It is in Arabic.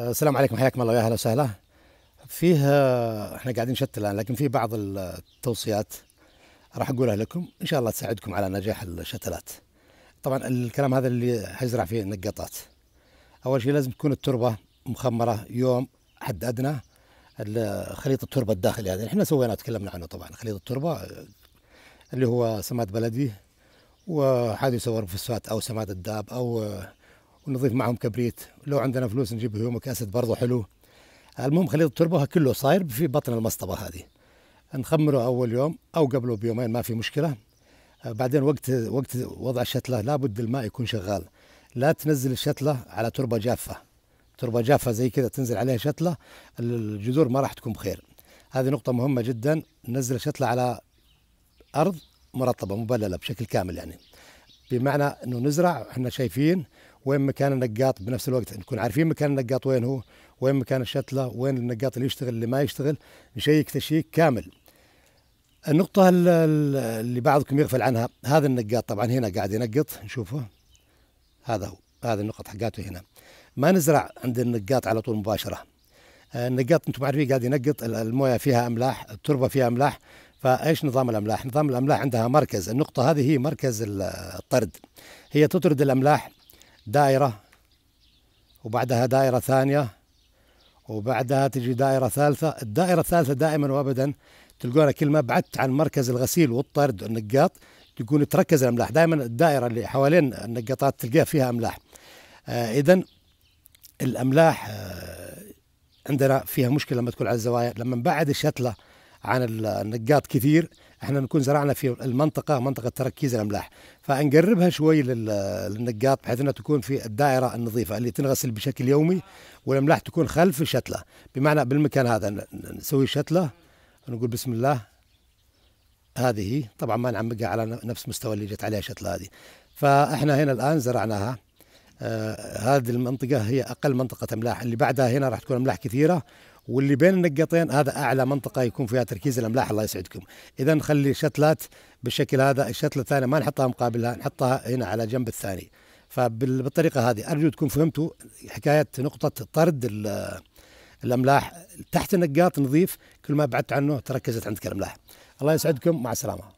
السلام عليكم حياكم الله يا اهلا وسهلا فيه احنا قاعدين نشتت الان لكن في بعض التوصيات راح اقولها لكم ان شاء الله تساعدكم على نجاح الشتلات طبعا الكلام هذا اللي حيزرع فيه النقاطات اول شيء لازم تكون التربه مخمره يوم حد ادنى خليط التربه الداخلي هذا احنا سويناه تكلمنا عنه طبعا خليط التربه اللي هو سماد بلدي يصور في السوات او سماد الداب او ونضيف معهم كبريت لو عندنا فلوس نجيب هيومك اسد برضه حلو المهم خليط التربه كله صاير في بطن المصطبه هذه نخمره اول يوم او قبله بيومين ما في مشكله آه، بعدين وقت وقت وضع الشتله لابد الماء يكون شغال لا تنزل الشتله على تربه جافه تربه جافه زي كذا تنزل عليها شتله الجذور ما راح تكون بخير هذه نقطه مهمه جدا ننزل الشتله على ارض مرطبه مبلله بشكل كامل يعني بمعنى انه نزرع احنا شايفين وين مكان النقاط بنفس الوقت نكون يعني عارفين مكان النقاط وين هو وين مكان الشتله وين النقاط اللي يشتغل اللي ما يشتغل نشيك تشييك كامل النقطة اللي بعضكم يغفل عنها هذا النقاط طبعا هنا قاعد ينقط نشوفه هذا هو هذه النقط حقاته هنا ما نزرع عند النقاط على طول مباشرة النقاط انتم عارفين قاعد ينقط المويه فيها املاح التربه فيها املاح فايش نظام الاملاح؟ نظام الاملاح عندها مركز، النقطه هذه هي مركز الطرد. هي تطرد الاملاح دائرة وبعدها دائرة ثانية وبعدها تجي دائرة ثالثة الدائرة الثالثة دائما وأبدا تلقونها كل ما بعدت عن مركز الغسيل والطرد والنقاط تكون تركز الأملاح دائما الدائرة اللي حوالين النقاطات تلقاها فيها أملاح آه إذا الأملاح آه عندنا فيها مشكلة لما تكون على الزوايا لما بعد الشتلة عن النقاط كثير احنا نكون زرعنا في المنطقه منطقه تركيز الاملاح فنقربها شوي للنقاط بحيث انها تكون في الدائره النظيفه اللي تنغسل بشكل يومي والاملاح تكون خلف الشتله بمعنى بالمكان هذا نسوي شتله نقول بسم الله هذه طبعا ما نعمقها على نفس مستوى اللي جت عليها الشتله هذه فاحنا هنا الان زرعناها آه هذه المنطقة هي أقل منطقة أملاح اللي بعدها هنا راح تكون أملاح كثيرة واللي بين النقطين هذا اعلى منطقه يكون فيها تركيز الاملاح الله يسعدكم اذا نخلي شتلات بالشكل هذا الشتله الثانيه ما نحطها مقابلها نحطها هنا على جنب الثاني فبالطريقه هذه ارجو تكون فهمتوا حكايه نقطه طرد الاملاح تحت النقاط نظيف كل ما بعدت عنه تركزت عندك الاملاح الله يسعدكم مع السلامه